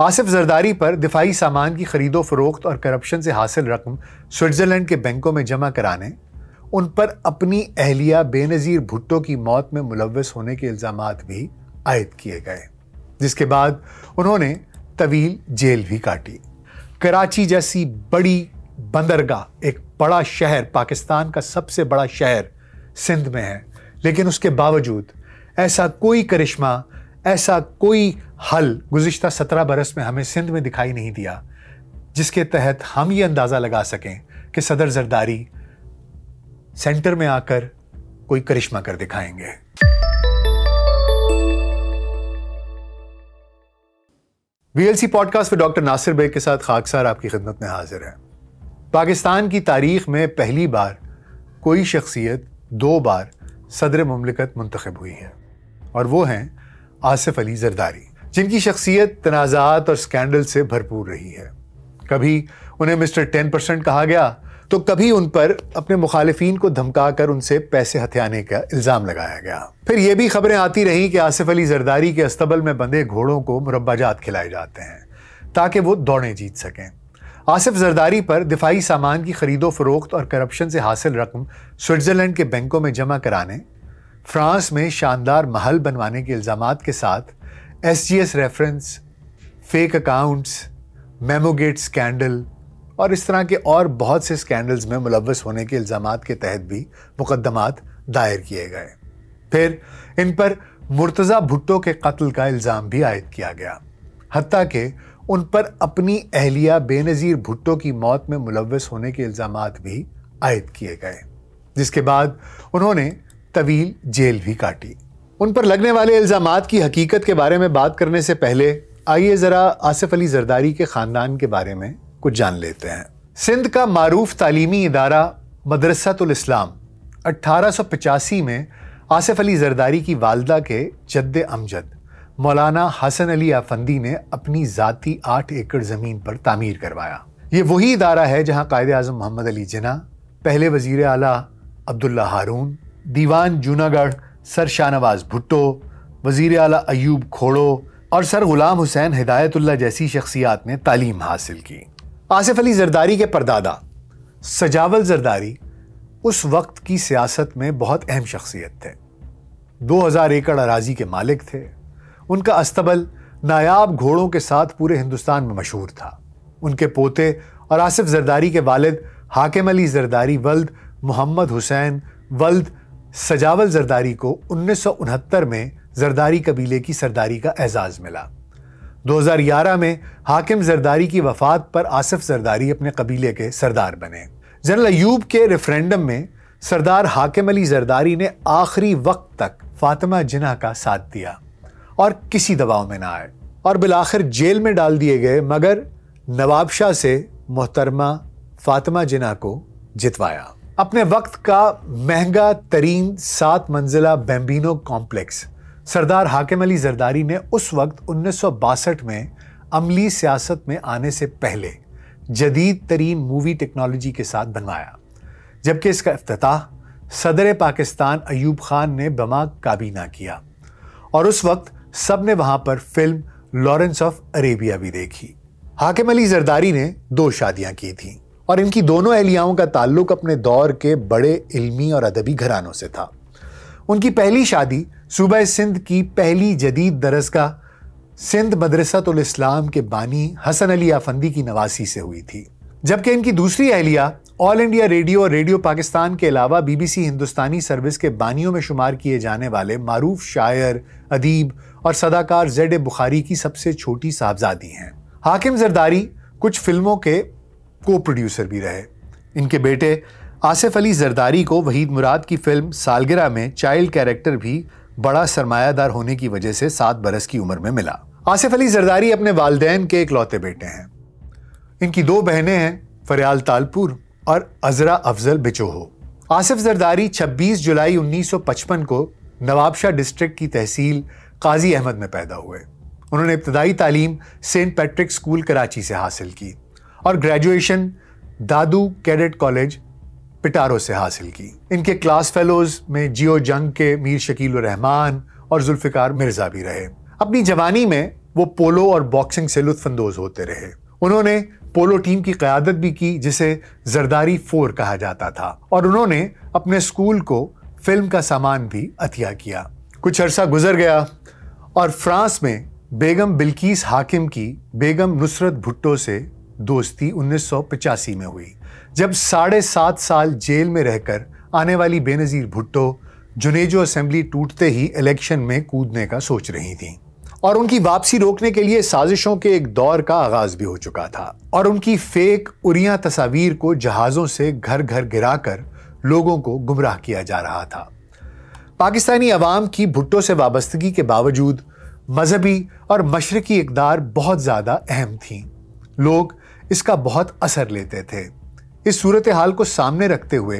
आसिफ जरदारी पर दिफाई सामान की खरीदो फरोख्त और करप्शन से हासिल रकम स्विट्ज़रलैंड के बैंकों में जमा कराने उन पर अपनी अहलिया बेनज़ीर भुट्टो की मौत में मुलवस होने के इल्ज़ाम भी आयद किए गए जिसके बाद उन्होंने तवील जेल भी काटी कराची जैसी बड़ी बंदरगाह एक बड़ा शहर पाकिस्तान का सबसे बड़ा शहर सिंध में है लेकिन उसके बावजूद ऐसा कोई करिश्मा ऐसा कोई हल गुज्शत सत्रह बरस में हमें सिंध में दिखाई नहीं दिया जिसके तहत हम ये अंदाज़ा लगा सकें कि सदर जरदारी सेंटर में आकर कोई करिश्मा कर दिखाएंगे वीएलसी पॉडकास्ट पर डॉक्टर नासिर बेग के साथ खाकसार आपकी खिदमत में हाजिर है पाकिस्तान की तारीख में पहली बार कोई शख्सियत दो बार सदर ममलिकत मुंतखब हुई है और वो हैं आसिफ अली जरदारी जिनकी शख्सियत तनाज़ात और स्कैंडल से भरपूर रही है कभी उन्हें मिस्टर टेन परसेंट कहा गया तो कभी उन पर अपने मुखालफन को धमका कर उनसे पैसे हथियाने का इल्ज़ाम लगाया गया फिर यह भी खबरें आती रहीं कि आसिफ अली जरदारी के अस्तबल में बंधे घोड़ों को मुरबाजात खिलाए जाते हैं ताकि वो दौड़ें जीत सकें आसिफ जरदारी पर दिफाही सामान की खरीदो फरोख्त और करप्शन से हासिल रकम स्विट्ज़रलैंड के बैंकों में जमा कराने फ्रांस में शानदार महल बनवाने के इल्ज़ाम के साथ S G S reference fake accounts memogate scandal और इस तरह के और बहुत से स्कैंडल्स में मुलवस होने के इल्ज़ाम के तहत भी मुकदमात दायर किए गए फिर इन पर मुर्तज़ा भुट्टो के कत्ल का इल्ज़ाम भी आयद किया गया हती कि उन पर अपनी अहलिया बेनज़ीर भुट्टो की मौत में मुलवस होने के इल्ज़ाम भी आयद किए गए जिसके बाद उन्होंने तवील जेल भी काटी उन पर लगने वाले इल्ज़ाम की हकीकत के बारे में बात करने से पहले आइए ज़रा आसिफ अली जरदारी के ख़ानदान के बारे में कुछ जान लेते हैं सिंध का मरूफ तालीमी इदारा सौ पचासी में आसिफ अली जरदारी की वालदा के जद्द अमजद मौलाना हसन अली आफंदी ने अपनी ज़ाती आठ एकड़ ज़मीन पर तामीर करवाया ये वही इदारा है जहाँ कायद अजम मोहम्मद अली जना पहले वजीर अला अब्दुल्ला हारून दीवान जूनागढ़ सर शाहनवाज भुट्टो वज़ीर अला अयूब खोड़ो और सर गुलाम हुसैन हिदायतुल्ला जैसी शख्सियात ने तालीम हासिल की आसिफ अली जरदारी के परदादा सजावल जरदारी उस वक्त की सियासत में बहुत अहम शख्सियत थे 2000 एकड़ अराजी के मालिक थे उनका अस्तबल नायाब घोड़ों के साथ पूरे हिंदुस्तान में मशहूर था उनके पोते और आसिफ जरदारी के वालिद हाकिम अली जरदारी वल्द मोहम्मद हुसैन वल्द सजावल जरदारी को उन्नीस में जरदारी कबीले की सरदारी का एजाज़ मिला 2011 में हाकिम जरदारी की वफात पर आसिफ जरदारी अपने कबीले के सरदार बने जनरल अयूब के रेफरेंडम में सरदार हाकिम अली जरदारी ने आखिरी वक्त तक फातिमा जिना का साथ दिया और किसी दबाव में ना आए और बिलाखिर जेल में डाल दिए गए मगर नवाबशाह से मोहतरमा फातिमा जिना को जितवाया अपने वक्त का महंगा तरीन सात मंजिला बेम्बिनो कॉम्प्लेक्स सरदार हाकिम अली जरदारी ने उस वक्त उन्नीस में अमली सियासत में आने से पहले जदीद तरीन मूवी टेक्नोलॉजी के साथ बनवाया जबकि इसका अफ्ताह सदर पाकिस्तान अयूब खान ने बमा काबीना किया और उस वक्त सब ने वहाँ पर फिल्म लॉरेंस ऑफ अरेबिया भी देखी हाकिम अली जरदारी ने दो शादियाँ की थीं और इनकी दोनों एहलियाओं का ताल्लुक अपने दौर के बड़े इल्मी और अदबी घरानों से था उनकी पहली शादी सूबह सिंध की पहली जदीद दरसगाह सिंध मदरसतलाम के बानी हसन अली आफंदी की नवासी से हुई थी जबकि इनकी दूसरी एहलिया ऑल इंडिया रेडियो और रेडियो पाकिस्तान के अलावा बीबीसी हिंदुस्तानी सर्विस के बानियों में शुमार किए जाने वाले मारूफ शायर अदीब और सदाकार जेड बुखारी की सबसे छोटी साहबजादी हैं हाकिम जरदारी कुछ फिल्मों के को प्रोड्यूसर भी रहे इनके बेटे आसिफ अली जरदारी को वहीद मुराद की फिल्म सालगिरह में चाइल्ड कैरेक्टर भी बड़ा सरमायादार होने की वजह से सात बरस की उम्र में मिला आसिफ अली जरदारी अपने वालदेन के इकलौते बेटे हैं इनकी दो बहनें हैं फरियाल तालपुर और अजरा अफजल बिचोहो आसिफ जरदारी 26 जुलाई 1955 को नवाबशाह डिस्ट्रिक्ट की तहसील काजी अहमद में पैदा हुए उन्होंने इब्तदाई तालीम सेंट पैट्रिक स्कूल कराची से हासिल की और graduation Dadu cadet college Petaro से हासिल की इनके क्लास फेलोज में जियो जंग के मीर शकील रहमान और जुल्फ़िकार मिर्ज़ा भी रहे अपनी जवानी में वो पोलो और बॉक्सिंग से लुत्फानंदोज होते रहे उन्होंने पोलो टीम की क्यादत भी की जिसे जरदारी फोर कहा जाता था और उन्होंने अपने स्कूल को फिल्म का सामान भी अतिया किया कुछ अरसा गुजर गया और फ्रांस में बेगम बिल्कीस हाकिम की बेगम नुसरत भुट्टो से दोस्ती उन्नीस में हुई जब साढ़े सात साल जेल में रहकर आने वाली बेनज़ीर भुट्टो जुनेजो असेंबली टूटते ही इलेक्शन में कूदने का सोच रही थी और उनकी वापसी रोकने के लिए साजिशों के एक दौर का आगाज भी हो चुका था और उनकी फेक उरिया तस्वीर को जहाज़ों से घर घर गिराकर लोगों को गुमराह किया जा रहा था पाकिस्तानी अवाम की भुट्टो से वाबस्तगी के बावजूद मजहबी और मशरकी इकदार बहुत ज़्यादा अहम थी लोग इसका बहुत असर लेते थे इस सूरत हाल को सामने रखते हुए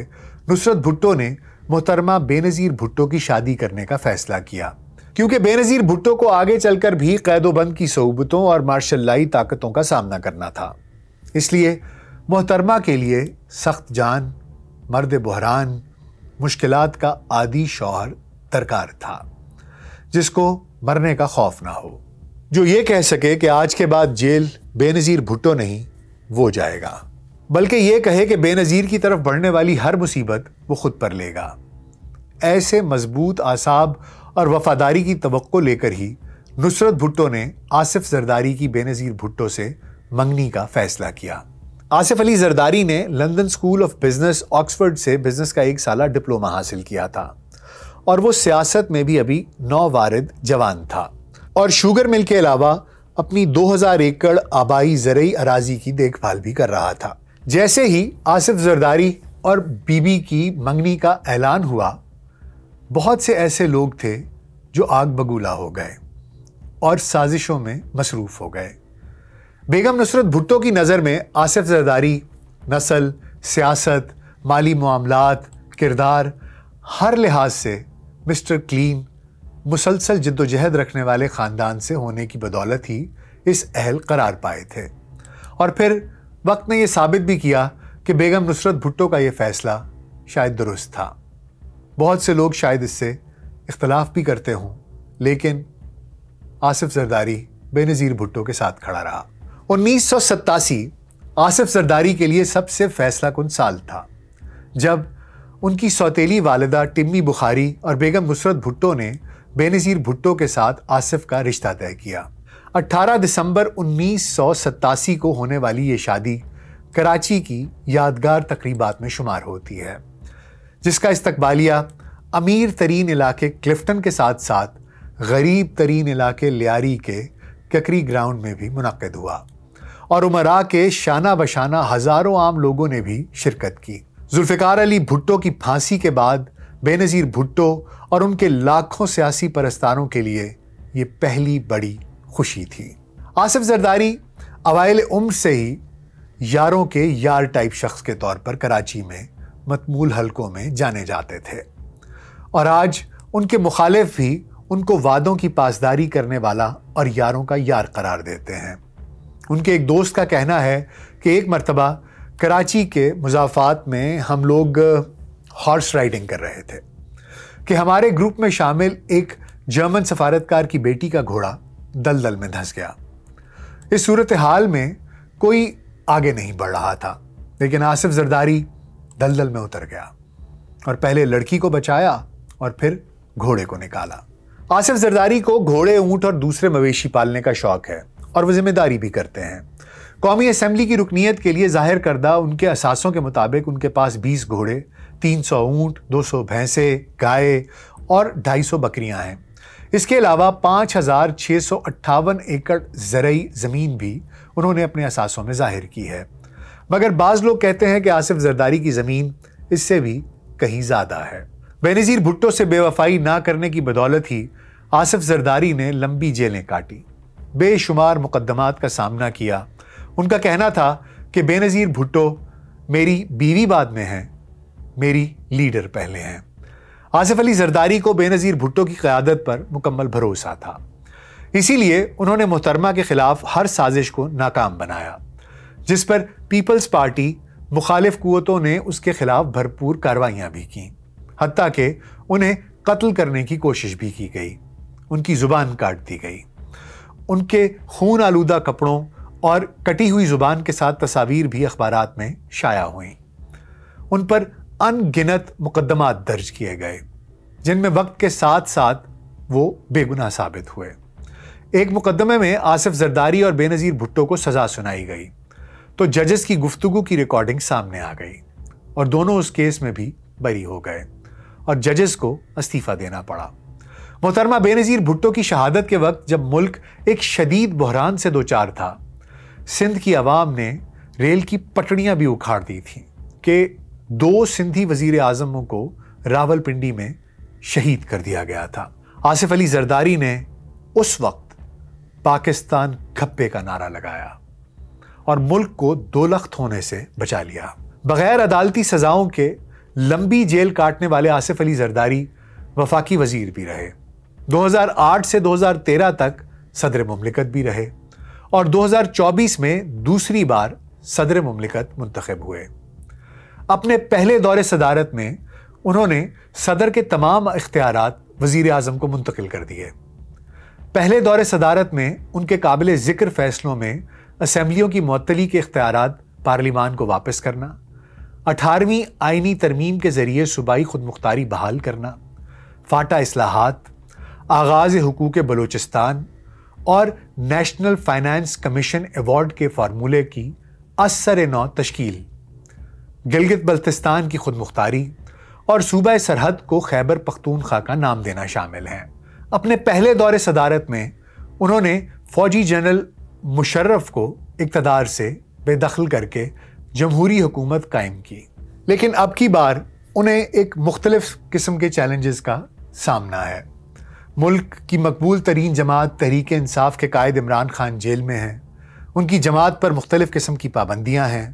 नुसरत भुट्टो ने मोहतरमा बेनज़ीर भुट्टो की शादी करने का फैसला किया क्योंकि बेनज़ीर भुट्टो को आगे चलकर भी कैदोबंद की सहूबतों और मार्शल्लाई ताकतों का सामना करना था इसलिए मोहतरमा के लिए सख्त जान मर्द बहरान मुश्किल का आदि शौहर दरकार था जिसको मरने का खौफ ना हो जो ये कह सके कि आज के बाद जेल बेनज़ीर भुट्टो नहीं वो जाएगा बल्कि ये कहे कि बेनज़ीर की तरफ बढ़ने वाली हर मुसीबत वो खुद पर लेगा ऐसे मजबूत आसाब और वफादारी की तो लेकर ही नुसरत भुट्टो ने आसिफ जरदारी की बेनज़ीर भुट्टो से मंगनी का फैसला किया आसिफ अली जरदारी ने London School of Business Oxford से बिजनेस का एक साल डिप्लोमा हासिल किया था और वो सियासत में भी अभी नौ वारद जवान था और शुगर मिल के अलावा अपनी 2000 एकड़ आबाई जरई अराजी की देखभाल भी कर रहा था जैसे ही आसिफ जरदारी और बीबी की मंगनी का ऐलान हुआ बहुत से ऐसे लोग थे जो आग बगूला हो गए और साजिशों में मसरूफ़ हो गए बेगम नुसरत भुट्टो की नज़र में आसिफ जरदारी नस्ल सियासत माली मामलात किरदार हर लिहाज से मिस्टर क्लीन मुसलसल जद्दोजहद रखने वाले ख़ानदान से होने की बदौलत ही इस अहल करार पाए थे और फिर वक्त ने यह साबित भी किया कि बेगम नुसरत भुट्टो का यह फ़ैसला शायद दुरुस्त था बहुत से लोग शायद इससे इख्तलाफ भी करते हों लेकिन आसिफ जरदारी बेनज़ीर भुट्टो के साथ खड़ा रहा उन्नीस सौ सत्तासी आसिफ जरदारी के लिए सबसे फैसला कन साल था जब उनकी सौतीली वालदा टिम्मी बुखारी और बेगम नुसरत भुट्टो ने बेनज़ीर भुट्टो के साथ आसिफ का रिश्ता तय किया 18 दिसंबर उन्नीस को होने वाली ये शादी कराची की यादगार तकरीबात में शुमार होती है जिसका इस्तबालिया अमीर तरीन इलाके क्लिफ्टन के साथ साथ गरीब तरीन इलाके लियारी के ककरी ग्राउंड में भी मुनद हुआ और उमरा के शाना बशाना हज़ारों आम लोगों ने भी शिरकत की जुल्फ़िकार अली भुट्टो की फांसी के बाद बेनज़ीर भुट्टो और उनके लाखों सियासी परस्तारों के लिए ये पहली बड़ी खुशी थी आसिफ जरदारी अवायल उम्र से ही यारों के यार टाइप शख्स के तौर पर कराची में मतमूल हलकों में जाने जाते थे और आज उनके मुखालिफ भी उनको वादों की पासदारी करने वाला और यारों का यार करार देते हैं उनके एक दोस्त का कहना है कि एक मरतबा कराची के मुजाफात में हम लोग हॉर्स राइडिंग कर रहे थे कि हमारे ग्रुप में शामिल एक जर्मन सफारतकार की बेटी का घोड़ा दलदल में धंस गया इस सूरत हाल में कोई आगे नहीं बढ़ रहा था लेकिन आसिफ जरदारी दलदल में उतर गया और पहले लड़की को बचाया और फिर घोड़े को निकाला आसिफ जरदारी को घोड़े ऊंट और दूसरे मवेशी पालने का शौक है और वो जिम्मेदारी भी करते हैं कौमी असम्बली की रुकनीत के लिए जाहिर करदा उनके असासों के मुताबिक उनके पास 20 घोड़े 300 ऊँट 200 भैंसे गाय और 250 बकरियां हैं इसके अलावा पाँच हज़ार छः सौ अट्ठावन एकड़ ज़रूरी ज़मीन भी उन्होंने अपने असासों में जाहिर की है मगर बाज़ लोग कहते हैं कि आसिफ जरदारी की ज़मीन इससे भी कहीं ज़्यादा है बेनज़ीर भुट्टो से बेवफाई ना करने की बदौलत ही आसिफ जरदारी ने लंबी जेलें काटी बेशुमार मुकदमात का सामना किया उनका कहना था कि बेनज़ीर भुट्टो मेरी बीवी बाद में हैं मेरी लीडर पहले हैं आसिफ अली जरदारी को बेनज़ीर भुट्टो की क़्यादत पर मुकम्मल भरोसा था इसीलिए उन्होंने मुहतरमा के ख़िलाफ़ हर साजिश को नाकाम बनाया जिस पर पीपल्स पार्टी मुखालिफ कुतों ने उसके ख़िलाफ़ भरपूर कार्रवाइयाँ भी की हती कि उन्हें कत्ल करने की कोशिश भी की गई उनकी ज़ुबान काट दी गई उनके खून आलूदा कपड़ों और कटी हुई ज़ुबान के साथ तस्वीर भी अखबार में शाया हुई उन पर अनगिनत मुकदमात दर्ज किए गए जिनमें वक्त के साथ साथ वो बेगुनाह साबित हुए एक मुकदमे में आसिफ जरदारी और बेनज़ीर भुट्टो को सज़ा सुनाई गई तो जजेस की गुफ्तगु की रिकॉर्डिंग सामने आ गई और दोनों उस केस में भी बरी हो गए और जजेस को इस्तीफ़ा देना पड़ा मोहतरमा बेनज़ीर भुट्टो की शहादत के वक्त जब मुल्क एक शदीद बहरान से दो चार था सिंध की आवाम ने रेल की पटड़ियाँ भी उखाड़ दी थी कि दो सिंधी वजीर आजमों को रावलपिंडी में शहीद कर दिया गया था आसिफ अली जरदारी ने उस वक्त पाकिस्तान खप्पे का नारा लगाया और मुल्क को दो लख्त होने से बचा लिया बगैर अदालती सजाओं के लंबी जेल काटने वाले आसिफ अली जरदारी वफाकी वजीर भी रहे 2008 से 2013 तक सदर ममलिकत भी रहे और 2024 में दूसरी बार सदर ममलिकत मुंतखब हुए अपने पहले दौरे सदारत में उन्होंने सदर के तमाम इख्तियार वज़ी अजम को मुंतकिल कर दिए पहले दौरे सदारत में उनके काबिल ज़िक्र फ़ैसलों में असम्बलियों की मअतली के अख्तियार पार्लिमान को वापस करना अठारहवीं आइनी तरमीम के ज़रिए सूबाई खुद मुख्तारी बहाल करना फाटा असलाहत आगाज़ हकूक़ बलूचिस्तान और नेशनल फाइनेंस कमीशन अवार्ड के फार्मूले की असर नौ तश्कील गिलगित बल्तिस्तान की खुद मुख्तारी और सूबह सरहद को खैबर पख्तूनख्वा का नाम देना शामिल है अपने पहले दौर सदारत में उन्होंने फौजी जनरल मुशर्रफ को इकतदार से बेदखल करके जमहूरी हुकूमत कायम की लेकिन अब की बार उन्हें एक मुख्तलफ किस्म के चैलेंजेस का सामना है मुल्क की मकबूल तरीन जमात तहरीक इंसाफ के कायद इमरान खान जेल में हैं उनकी जमात पर मुख्तलिफ़ किस्म की पाबंदियाँ हैं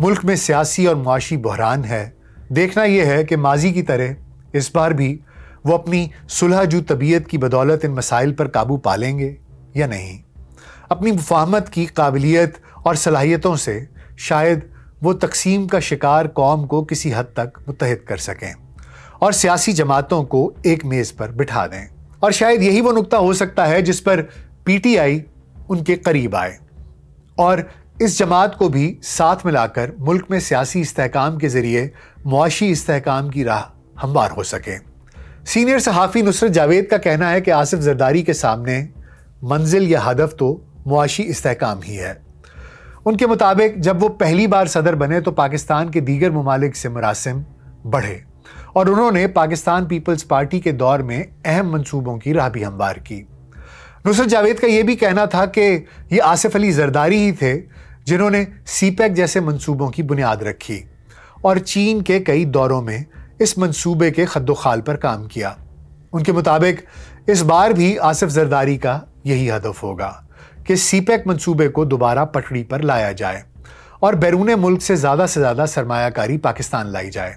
मुल्क में सियासी और मुआशी बहरान है देखना यह है कि माजी की तरह इस बार भी वो अपनी सुलह जो तबीयत की बदौलत इन मसाइल पर काबू पा लेंगे या नहीं अपनी मुफाहमत की काबिलियत और सलाहियतों से शायद वो तकसीम का शिकार कौम को किसी हद तक मुतहद कर सकें और सियासी जमातों को एक मेज़ पर बिठा दें और शायद यही वो नुकता हो सकता है जिस पर पीटीआई उनके करीब आए और इस जमात को भी साथ मिलाकर मुल्क में सियासी इसकाम के ज़रिए मुआशी इसकाम की राह हमवार हो सके सीनियर सहाफ़ी नुसरत जावेद का कहना है कि आसिफ जरदारी के सामने मंजिल या हदफ तो मुआशी इसकाम ही है उनके मुताबिक जब वो पहली बार सदर बने तो पाकिस्तान के दीगर ममालिक से मुरासम बढ़े और उन्होंने पाकिस्तान पीपल्स पार्टी के दौर में अहम मंसूबों की राह भी हमवार की नुसरत जावेद का यह भी कहना था कि ये आसिफ अली जरदारी ही थे जिन्होंने सीपैक e जैसे मंसूबों की बुनियाद रखी और चीन के कई दौरों में इस मंसूबे के खद्दोखाल पर काम किया उनके मुताबिक इस बार भी आसिफ जरदारी का यही हदफ होगा कि सीपैक e मंसूबे को दोबारा पटड़ी पर लाया जाए और बैरून मुल्क से ज़्यादा से ज़्यादा सरमायाकारी पाकिस्तान लाई जाए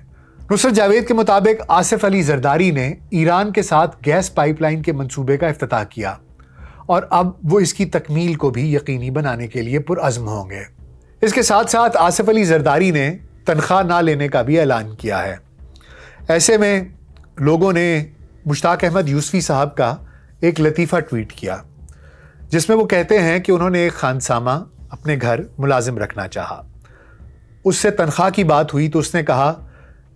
नुसरत जावेद के मुताबिक आसिफ अली जरदारी ने ईरान के साथ गैस पाइपलाइन के मंसूबे का अफ्ताह किया और अब वो इसकी तकमील को भी यकीनी बनाने के लिए पुरज़म होंगे इसके साथ साथ आसफ़ अली जरदारी ने तनख्वाह ना लेने का भी ऐलान किया है ऐसे में लोगों ने मुश्ताक अहमद यूसफ़ी साहब का एक लतीफ़ा ट्वीट किया जिसमें वो कहते हैं कि उन्होंने एक खानसामा अपने घर मुलाजिम रखना चाहा उससे तनख्वाह की बात हुई तो उसने कहा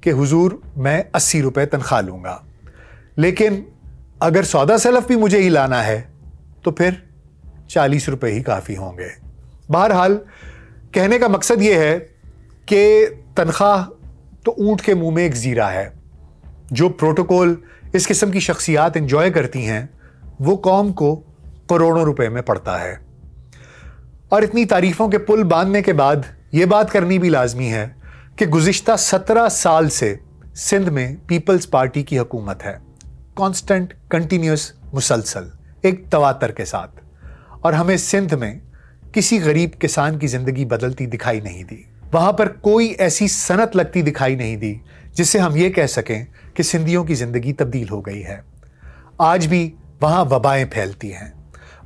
कि हुजूर मैं अस्सी रुपये तनख्वाह लूँगा लेकिन अगर सौदा सलफ़ भी मुझे ही लाना है तो फिर चालीस रुपये ही काफ़ी होंगे बहरहाल कहने का मकसद ये है कि तनख्वाह तो ऊँट के मुंह में एक ज़ीरा है जो प्रोटोकॉल इस किस्म की शख्सियात इंजॉय करती हैं वो कौम को करोड़ों रुपए में पड़ता है और इतनी तारीफ़ों के पुल बांधने के बाद ये बात करनी भी लाजमी है कि गुज्त सत्रह साल से सिंध में पीपल्स पार्टी की हकूमत है कॉन्स्टेंट कंटिन्यूस मुसलसल एक तवातर के साथ और हमें सिंध में किसी गरीब किसान की ज़िंदगी बदलती दिखाई नहीं दी वहाँ पर कोई ऐसी सनत लगती दिखाई नहीं दी जिससे हम ये कह सकें कि सिंधियों की ज़िंदगी तब्दील हो गई है आज भी वहाँ वबाएँ फैलती हैं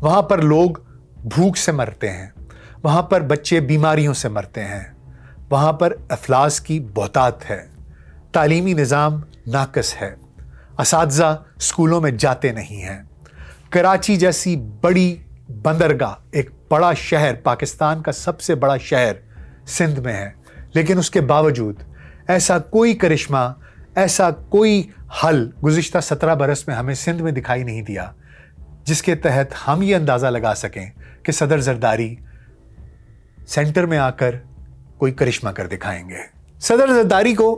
वहाँ पर लोग भूख से मरते हैं वहाँ पर बच्चे बीमारियों से मरते हैं वहाँ पर अफलास की बहतात है तालीमी निज़ाम नाकस है इस स्कूलों में जाते नहीं हैं कराची जैसी बड़ी बंदरगाह एक बड़ा शहर पाकिस्तान का सबसे बड़ा शहर सिंध में है लेकिन उसके बावजूद ऐसा कोई करिश्मा ऐसा कोई हल गुज्त सत्रह बरस में हमें सिंध में दिखाई नहीं दिया जिसके तहत हम ये अंदाज़ा लगा सकें कि सदर जरदारी सेंटर में आकर कोई करिश्मा कर दिखाएंगे सदर जरदारी को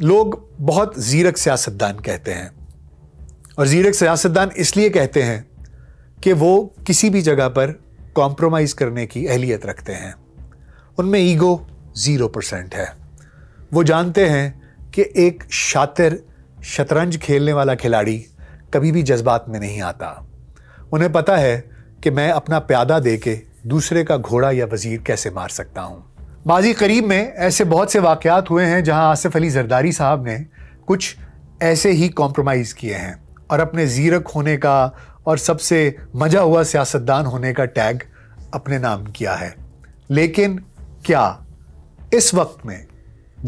लोग बहुत जीरक सियासतदान कहते हैं और जीरक सियासतदान इसलिए कहते हैं कि वो किसी भी जगह पर कॉम्प्रोमाइज़ करने की अहलियत रखते हैं उनमें ईगो ज़ीरो परसेंट है वो जानते हैं कि एक शातिर शतरंज खेलने वाला खिलाड़ी कभी भी जज्बात में नहीं आता उन्हें पता है कि मैं अपना प्यादा दे के दूसरे का घोड़ा या वज़ीर कैसे मार सकता हूँ माजी करीब में ऐसे बहुत से वाक़ात हुए हैं जहाँ आसिफ अली जरदारी साहब ने कुछ ऐसे ही कॉम्प्रोमाइज़ किए हैं और अपने ज़ीरक होने का और सबसे मजा हुआ सियासतदान होने का टैग अपने नाम किया है लेकिन क्या इस वक्त में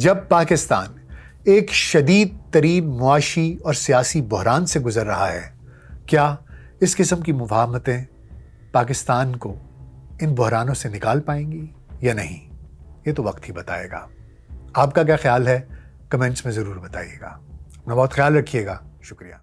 जब पाकिस्तान एक शदीद तरीन मुआशी और सियासी बहरान से गुज़र रहा है क्या इस किस्म की मुफाहमतें पाकिस्तान को इन बहरानों से निकाल पाएंगी या नहीं ये तो वक्त ही बताएगा आपका क्या ख्याल है कमेंट्स में ज़रूर बताइएगा अपना बहुत ख्याल रखिएगा शुक्रिया